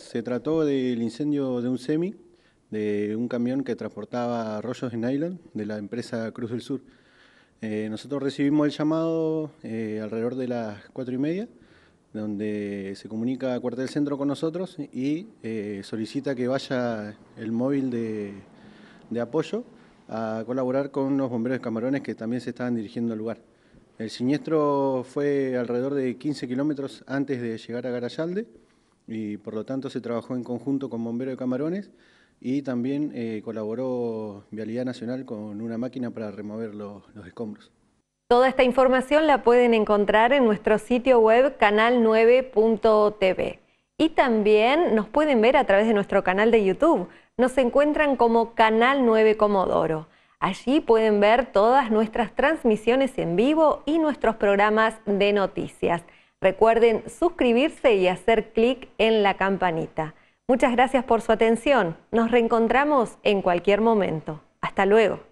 Se trató del incendio de un semi, de un camión que transportaba rollos en nylon de la empresa Cruz del Sur. Eh, nosotros recibimos el llamado eh, alrededor de las cuatro y media, donde se comunica a Cuartel Centro con nosotros y eh, solicita que vaya el móvil de, apoyo a colaborar con los bomberos Camarones que también se estaban dirigiendo al lugar. El siniestro fue alrededor de 15 kilómetros antes de llegar a Garayalde y por lo tanto se trabajó en conjunto con Bombero de Camarones y también eh, colaboró Vialidad Nacional con una máquina para remover los escombros. Toda esta información la pueden encontrar en nuestro sitio web canal9.tv. Y también nos pueden ver a través de nuestro canal de YouTube. Nos encuentran como Canal 9 Comodoro. Allí pueden ver todas nuestras transmisiones en vivo y nuestros programas de noticias. Recuerden suscribirse y hacer clic en la campanita. Muchas gracias por su atención. Nos reencontramos en cualquier momento. Hasta luego.